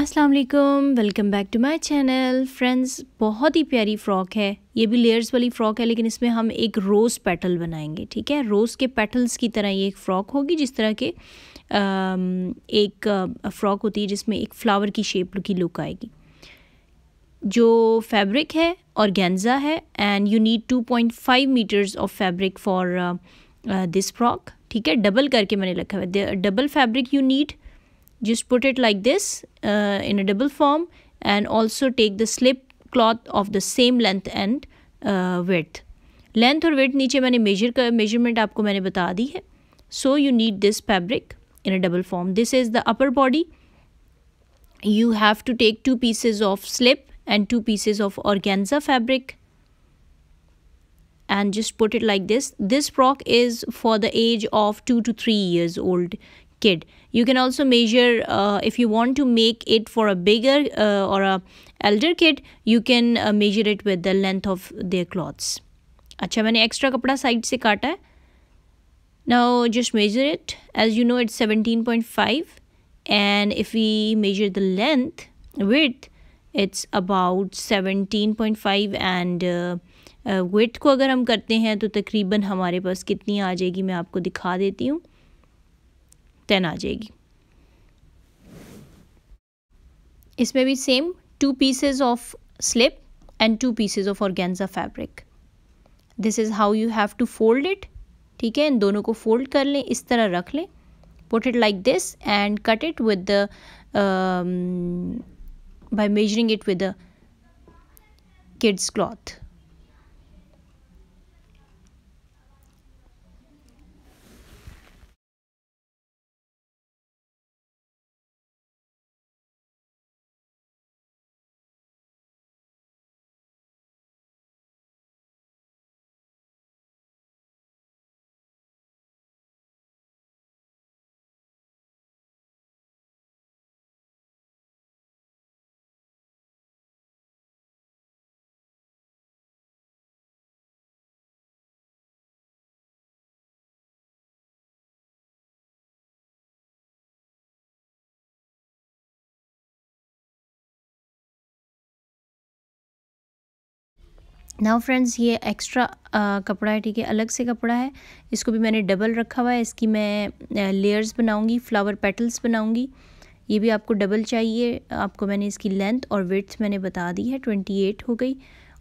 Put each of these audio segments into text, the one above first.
अस्सलाम वालेकुम welcome back to my channel friends बहुत ही प्यारी फ्रॉक है ये भी लेयर्स वाली फ्रॉक है लेकिन इसमें हम एक रोज़ पेटल बनाएंगे ठीक है रोज़ के पेटल्स की तरह ये एक फ़्रॉक होगी जिस तरह के एक फ़्रॉक होती है जिसमें एक फ़्लावर की शेप की लुक आएगी जो फैब्रिक है और गेंजा है and you need two point five metres of fabric for this frock ठीक है डबल करके मैंने रखा हुआ है double fabric you need just put it like this uh, in a double form and also take the slip cloth of the same length and uh, width length or width नीचे मैंने measure measurement आपको मैंने बता दी है so you need this fabric in a double form this is the upper body you have to take two pieces of slip and two pieces of organza fabric and just put it like this this frock is for the age of 2 to 3 years old kid you can also measure uh, if you want to make it for a bigger uh, or a elder kid you can uh, measure it with the length of their clothes अच्छा मैंने extra कपड़ा side से काटा है now just measure it as you know it's 17.5 and if we measure the length width it's about 17.5 and uh, uh, width को अगर हम करते हैं तो तकरीबन हमारे पास कितनी आ जाएगी मैं आपको दिखा देती हूँ टेन आ जाएगी इसमें भी same two pieces of slip and two pieces of organza fabric this is how you have to fold it ठीक है इन दोनों को फोल्ड कर लें इस तरह रख लें put it like this and cut it with the measuring it with the kids cloth now friends ये एक्स्ट्रा uh, कपड़ा है ठीक है अलग से कपड़ा है इसको भी मैंने डबल रखा हुआ है इसकी मैं लेयर्स uh, बनाऊंगी फ्लावर पेटल्स बनाऊंगी ये भी आपको डबल चाहिए आपको मैंने इसकी लेंथ और विड्थ मैंने बता दी है ट्वेंटी एट हो गई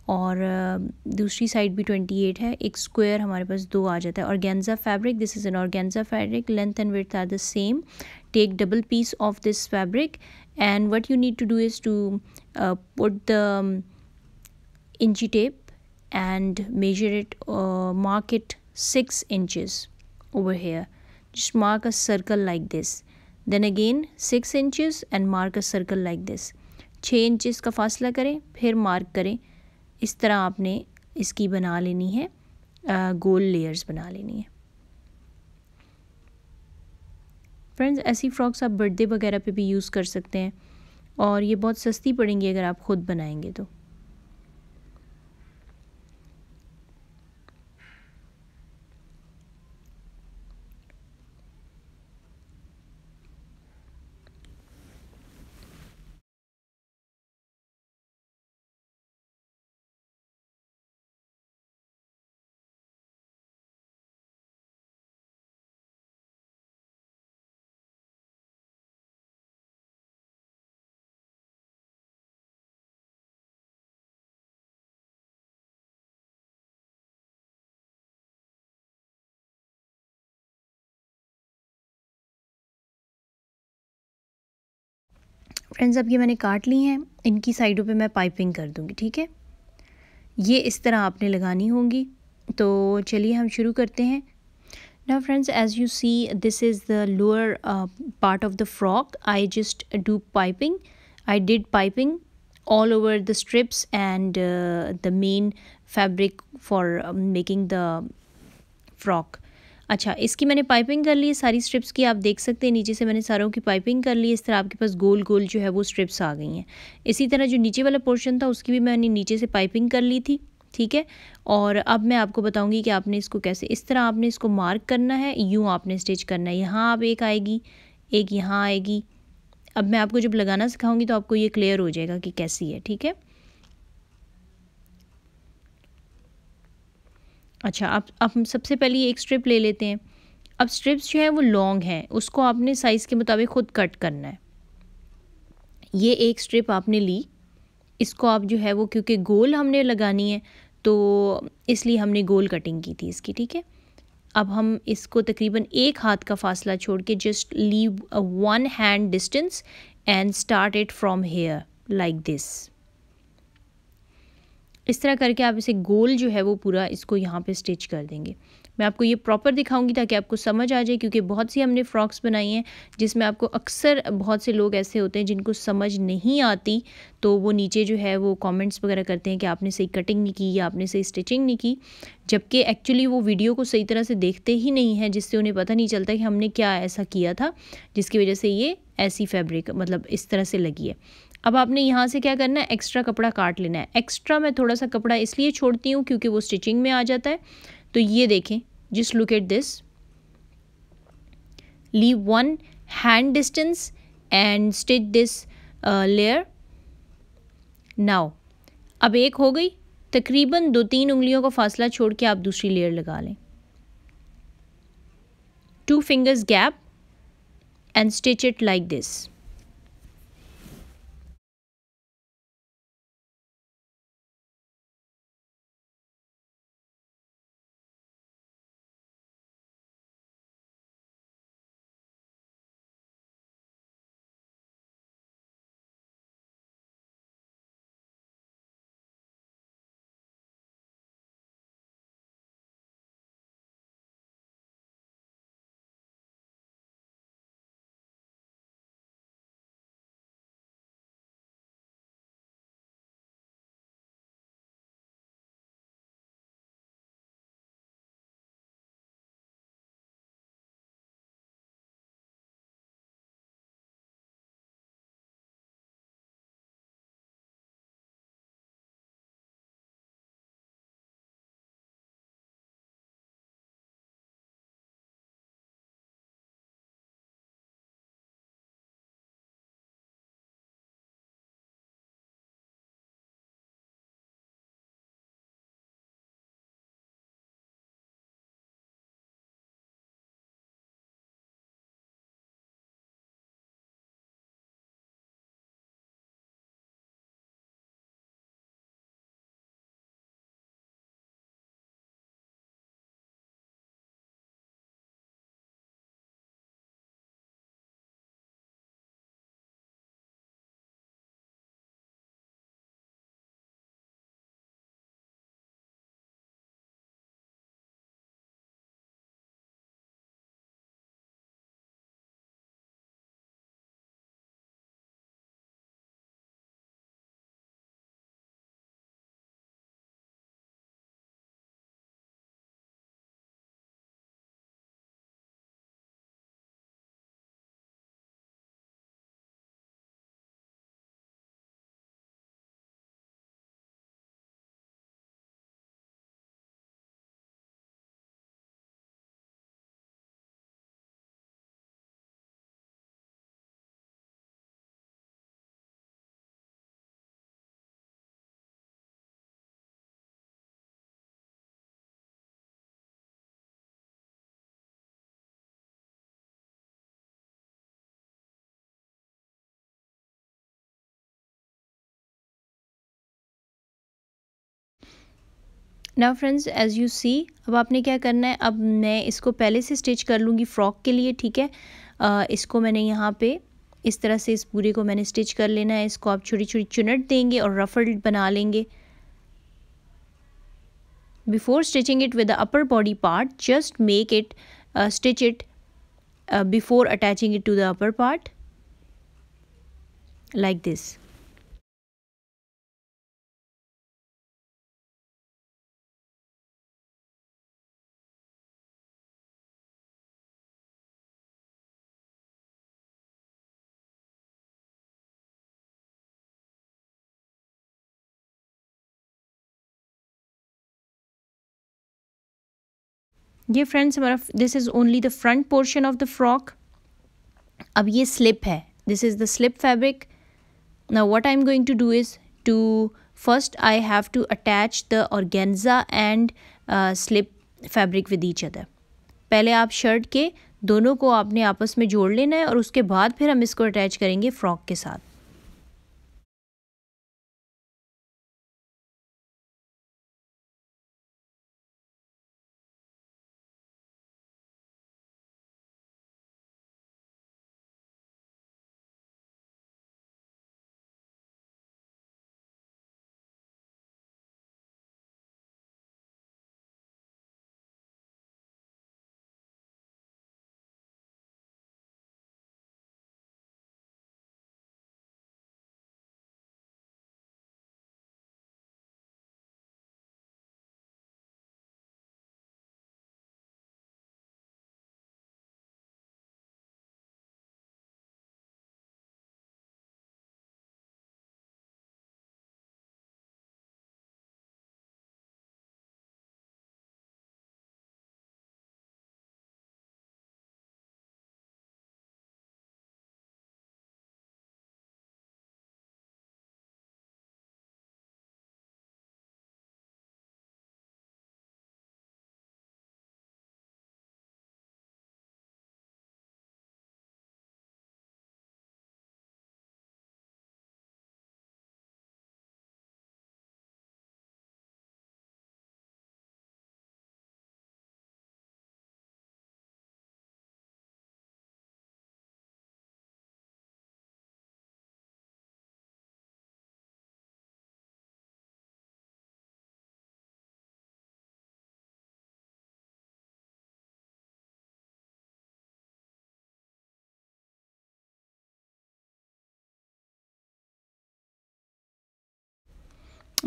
और uh, दूसरी साइड भी ट्वेंटी एट है एक स्क्वायर हमारे पास दो आ जाता है organza fabric this is an organza fabric length and with are the same take double piece of this fabric and what you need to do is to put the inch tape and measure it or uh, mark it six inches over here just mark a circle like this then again six inches and mark a circle like this 6 inches का फासला करें फिर mark करें इस तरह आपने इसकी बना लेनी है गोल लेयर्स बना लेनी है फ्रेंड्स ऐसी फ्रॉक्स आप बर्थडे वगैरह पे भी यूज़ कर सकते हैं और ये बहुत सस्ती पड़ेंगी अगर आप ख़ुद बनाएंगे तो फ्रेंड्स अब ये मैंने काट ली हैं इनकी साइडों पे मैं पाइपिंग कर दूंगी ठीक है ये इस तरह आपने लगानी होगी तो चलिए हम शुरू करते हैं ना friends as you see this is the lower part of the frock I just do piping I did piping all over the strips and the main fabric for making the frock अच्छा इसकी मैंने piping कर ली है सारी strips की आप देख सकते हैं नीचे से मैंने सारों की पाइपिंग कर ली इस तरह आपके पास गोल गोल जो है वो स्ट्रिप्स आ गई हैं इसी तरह जो नीचे वाला पोर्शन था उसकी भी मैंने नीचे से पाइपिंग कर ली थी ठीक है और अब मैं आपको बताऊंगी कि आपने इसको कैसे इस तरह आपने इसको मार्क करना है यूँ आपने स्टिच करना है यहाँ आप एक आएगी एक यहाँ आएगी अब मैं आपको जब लगाना सिखाऊंगी तो आपको ये क्लियर हो जाएगा कि कैसी है ठीक है अच्छा अब अब सबसे पहले एक स्ट्रिप ले लेते हैं अब स्ट्रिप्स जो है वो लॉन्ग हैं उसको आपने साइज़ के मुताबिक ख़ुद कट करना है ये एक स्ट्रिप आपने ली इसको आप जो है वो क्योंकि गोल हमने लगानी है तो इसलिए हमने गोल कटिंग की थी इसकी ठीक है अब हम इसको तकरीबन एक हाथ का फासला छोड़ के just leave one hand distance and start it from here like this इस तरह करके आप इसे गोल जो है वो पूरा इसको यहाँ पे स्टिच कर देंगे मैं आपको ये प्रॉपर दिखाऊंगी ताकि आपको समझ आ जाए क्योंकि बहुत सी हमने फ्रॉक्स बनाई हैं जिसमें आपको अक्सर बहुत से लोग ऐसे होते हैं जिनको समझ नहीं आती तो वो नीचे जो है वो कमेंट्स वगैरह करते हैं कि आपने सही कटिंग नहीं की या आपने सही स्टिचिंग नहीं की जबकि एक्चुअली वो वीडियो को सही तरह से देखते ही नहीं हैं जिससे उन्हें पता नहीं चलता कि हमने क्या ऐसा किया था जिसकी वजह से ये ऐसी फैब्रिक मतलब इस तरह से लगी है अब आपने यहाँ से क्या करना है एक्स्ट्रा कपड़ा काट लेना है एक्स्ट्रा मैं थोड़ा सा कपड़ा इसलिए छोड़ती हूँ क्योंकि वो स्टिचिंग में आ जाता है तो ये देखें जिस look at this leave one hand distance and stitch this layer now अब एक हो गई तकरीबन दो तीन उंगलियों का फासला छोड़ के आप दूसरी लेयर लगा लें two fingers gap and stitch it like this now friends as you see अब आपने क्या करना है अब मैं इसको पहले से स्टिच कर लूँगी फ्रॉक के लिए ठीक है आ, इसको मैंने यहाँ पे इस तरह से इस पूरे को मैंने स्टिच कर लेना है इसको आप छोटी छोटी चुनट देंगे और रफल्ड बना लेंगे before stitching it with upper body part just make it stitch it before attaching it to the upper part like this ये फ्रेंड्स हमारा this is only the front portion of the frock अब ये slip है this is the slip fabric ना what I am going to do is to first I have to attach the and and slip fabric with each other पहले आप shirt के दोनों को आपने आपस में जोड़ लेना है और उसके बाद फिर हम इसको अटैच करेंगे फ्रॉक के साथ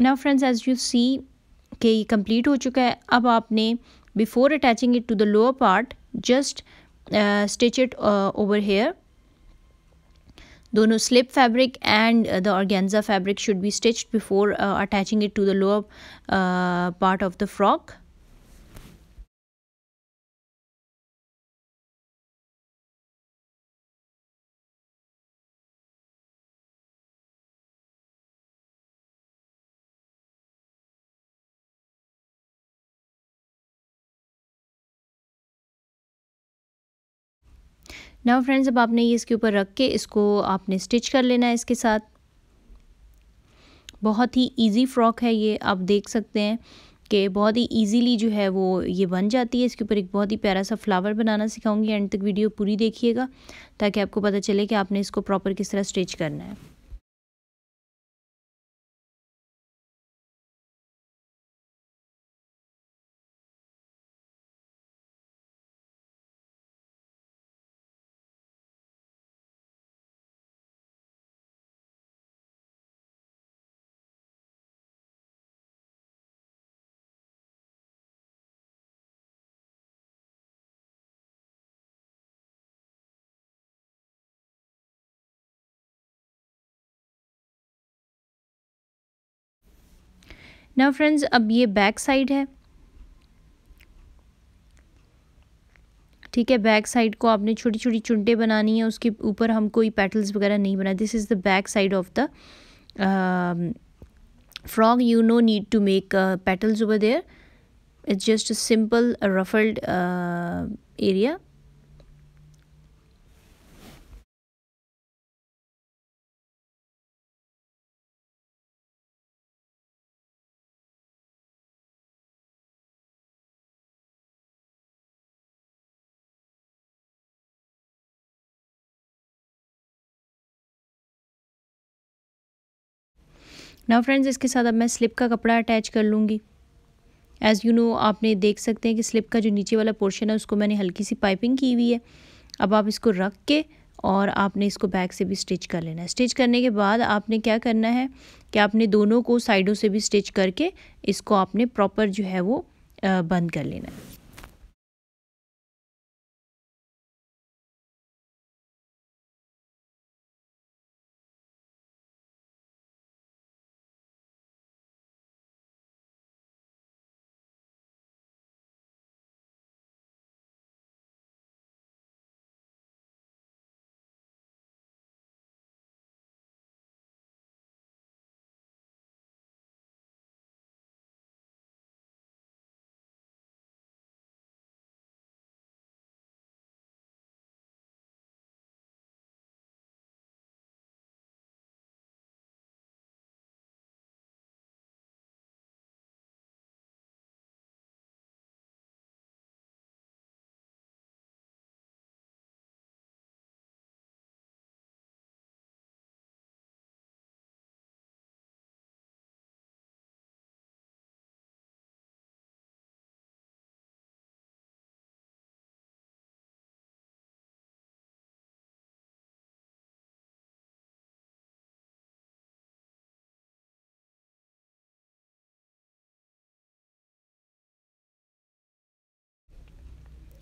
now friends as you see के ये कम्प्लीट हो चुका है अब आपने before attaching it to the lower part just stitch it over here दोनों slip fabric and the organza fabric should be stitched before attaching it to the lower part of the frock now friends अब आपने ये इसके ऊपर रख के इसको आपने स्टिच कर लेना है इसके साथ बहुत ही इजी फ्रॉक है ये आप देख सकते हैं कि बहुत ही इजीली जो है वो ये बन जाती है इसके ऊपर एक बहुत ही प्यारा सा फ्लावर बनाना सिखाऊंगी एंड तक वीडियो पूरी देखिएगा ताकि आपको पता चले कि आपने इसको प्रॉपर किस तरह स्टिच करना है ना फ्रेंड्स अब ये बैक साइड है ठीक है बैक साइड को आपने छोटी छोटी चुंटे बनानी है उसके ऊपर हम कोई पेटल्स वगैरह नहीं बनाए this is the back side of the frock you no need to make petals over there it's just simple ruffled area now friends इसके साथ अब मैं स्लिप का कपड़ा अटैच कर लूँगी एज़ यू नो आपने देख सकते हैं कि स्लिप का जो नीचे वाला पोर्शन है उसको मैंने हल्की सी पाइपिंग की हुई है अब आप इसको रख के और आपने इसको बैक से भी स्टिच कर लेना है स्टिच करने के बाद आपने क्या करना है कि आपने दोनों को साइडों से भी स्टिच करके इसको आपने प्रॉपर जो है वो बंद कर लेना है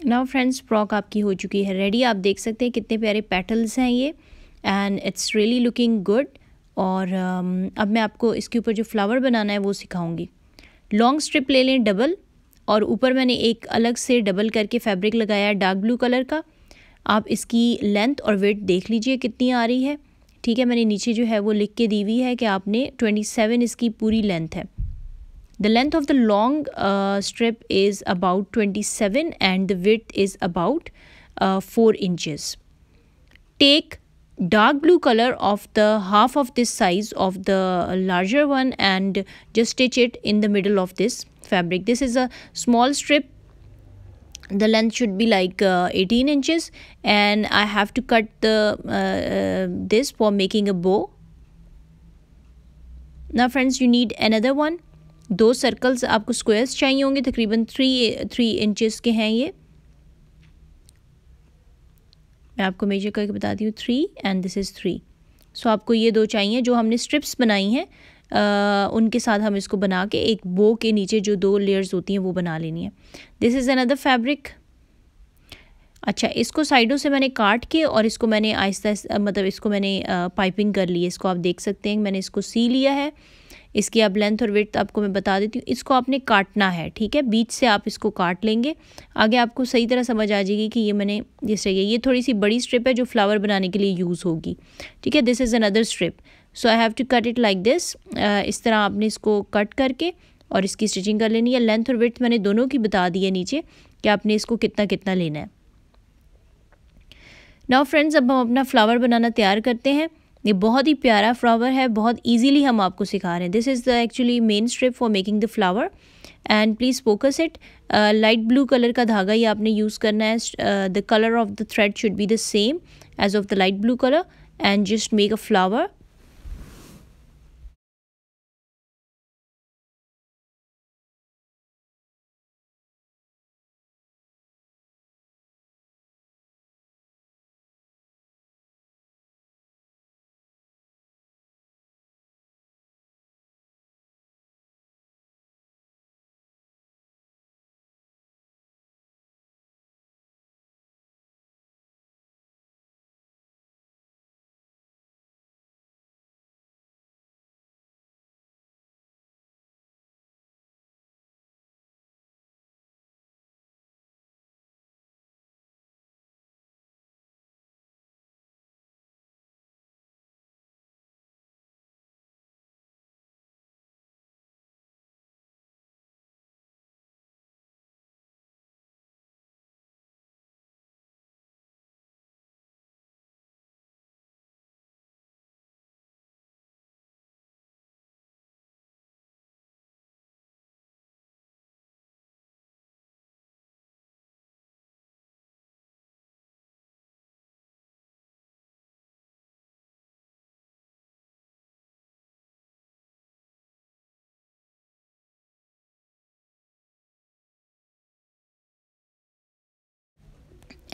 नाउ फ्रेंड्स फ्रॉक आपकी हो चुकी है रेडी आप देख सकते हैं कितने प्यारे पेटल्स हैं ये and it's really looking good और um, अब मैं आपको इसके ऊपर जो फ्लावर बनाना है वो सिखाऊंगी लॉन्ग स्ट्रिप ले लें डबल और ऊपर मैंने एक अलग से डबल करके फैब्रिक लगाया है डार्क ब्लू कलर का आप इसकी लेंथ और वेट देख लीजिए कितनी आ रही है ठीक है मैंने नीचे जो है वो लिख के दी हुई है कि आपने ट्वेंटी सेवन इसकी पूरी लेंथ है The length of the long uh, strip is about 27 and the width is about uh, 4 inches. Take dark blue color of the half of this size of the larger one and just stitch it in the middle of this fabric. This is a small strip the length should be like uh, 18 inches and I have to cut the uh, uh, this for making a bow now friends you need another one दो circles आपको squares चाहिए होंगे तकरीबन three three inches के हैं ये मैं आपको मेजर करके बताती हूँ three and this is three so आपको ये दो चाहिए जो हमने स्ट्रिप्स बनाई हैं उनके साथ हम इसको बना के एक बो के नीचे जो दो लेयर्स होती हैं वो बना लेनी है दिस इज़ अनदर फैब्रिक अच्छा इसको साइडों से मैंने काट के और इसको मैंने आहिस्ता मतलब इसको मैंने आ, पाइपिंग कर ली है इसको आप देख सकते हैं मैंने इसको सी लिया है इसकी अब लेंथ और वेथ आपको मैं बता देती हूँ इसको आपने काटना है ठीक है बीच से आप इसको काट लेंगे आगे आपको सही तरह समझ आ जाएगी कि ये मैंने जिस तरह ये थोड़ी सी बड़ी स्ट्रिप है जो फ्लावर बनाने के लिए यूज़ होगी ठीक है this is another strip so I have to cut it like this इस तरह आपने इसको कट करके और इसकी स्टिचिंग कर लेनी है लेंथ और वेथ मैंने दोनों की बता दी है नीचे कि आपने इसको कितना कितना लेना है नाउ फ्रेंड्स अब हम अपना फ्लावर बनाना तैयार करते हैं ये बहुत ही प्यारा फ्लावर है बहुत ईजीली हम आपको सिखा रहे हैं this is the actually main strip for making the flower and please focus it light blue colour का धागा ही आपने यूज़ करना है the colour of the thread should be the same as of the light blue colour and just make a flower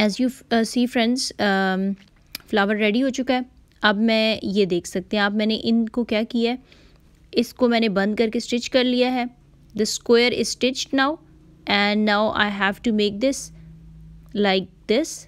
as you see friends flower ready हो चुका है अब मैं ये देख सकते हैं आप मैंने इनको क्या किया है इसको मैंने बंद करके स्टिच कर लिया है the square is stitched now and now I have to make this like this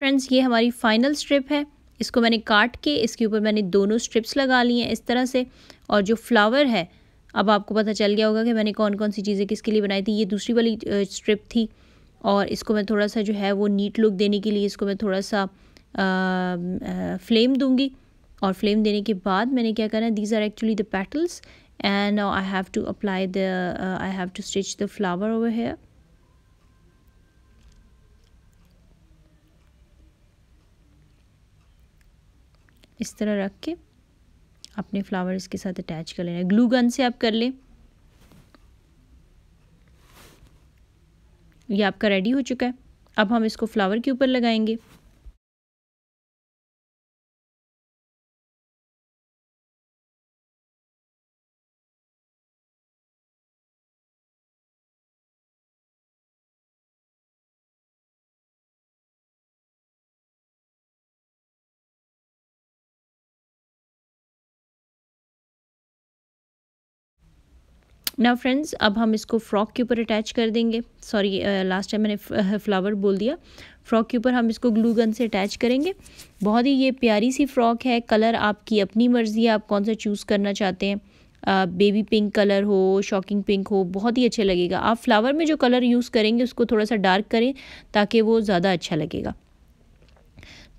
friends ये हमारी फाइनल स्ट्रिप है इसको मैंने काट के इसके ऊपर मैंने दोनों स्ट्रिप्स लगा ली हैं इस तरह से और जो फ्लावर है अब आपको पता चल गया होगा कि मैंने कौन कौन सी चीज़ें किसके लिए बनाई थी ये दूसरी वाली स्ट्रिप थी और इसको मैं थोड़ा सा जो है वो नीट लुक देने के लिए इसको मैं थोड़ा सा आ, आ, फ्लेम दूंगी और फ्लेम देने के बाद मैंने क्या करना है these are actually the petals and I have to apply the I have to stitch the flower over here इस तरह रख के अपने फ्लावर इसके साथ अटैच कर लेना ग्लू गन से आप कर लें ये आपका रेडी हो चुका है अब हम इसको फ्लावर के ऊपर लगाएंगे ना फ्रेंड्स अब हम इसको फ्रॉक के ऊपर अटैच कर देंगे सॉरी लास्ट टाइम मैंने फ्लावर uh, बोल दिया फ्रॉक के ऊपर हम इसको ग्लू गन से अटैच करेंगे बहुत ही ये प्यारी सी फ्रॉक है कलर आपकी अपनी मर्ज़ी है आप कौन सा चूज़ करना चाहते हैं बेबी पिंक कलर हो शॉकिंग पिंक हो बहुत ही अच्छा लगेगा आप फ्लावर में जो कलर यूज़ करेंगे उसको थोड़ा सा डार्क करें ताकि वो ज़्यादा अच्छा लगेगा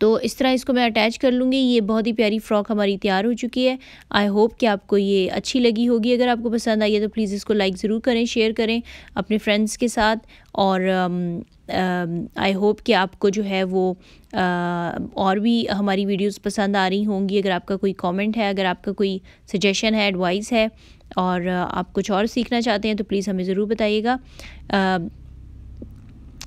तो इस तरह इसको मैं अटैच कर लूँगी ये बहुत ही प्यारी फ्रॉक हमारी तैयार हो चुकी है आई होप कि आपको ये अच्छी लगी होगी अगर आपको पसंद आई है तो प्लीज़ इसको लाइक ज़रूर करें शेयर करें अपने फ्रेंड्स के साथ और आई um, होप um, कि आपको जो है वो आ, uh, और भी हमारी वीडियोस पसंद आ रही होंगी अगर आपका कोई कमेंट है अगर आपका कोई सजेशन है एडवाइस है और uh, आप कुछ और सीखना चाहते हैं तो प्लीज़ हमें ज़रूर बताइएगा uh,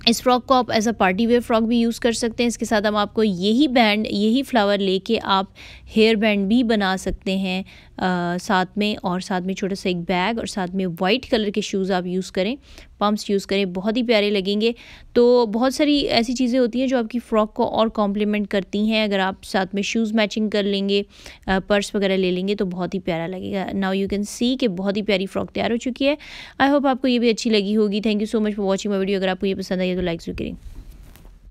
इस फ्रॉक को आप as a party wear frock भी यूज़ कर सकते हैं इसके साथ हम आपको यही बैंड यही फ्लावर लेके आप हेयर बैंड भी बना सकते हैं साथ में और साथ में छोटा सा एक बैग और साथ में वाइट कलर के शूज़ आप यूज़ करें पम्प्स यूज़ करें बहुत ही प्यारे लगेंगे तो बहुत सारी ऐसी चीज़ें होती हैं जो आपकी फ़्रॉक को और कॉम्प्लीमेंट करती हैं अगर आप साथ में शूज़ मैचिंग कर लेंगे पर्स वगैरह ले लेंगे तो बहुत ही प्यारा लगेगा नाउ यू कैन सी कि बहुत ही प्यारी फ़्रॉक तैयार हो चुकी है आई होप आपको ये भी अच्छी लगी होगी thank you so much for watching my video अगर आपको ये पसंद आई तो लाइक जो करें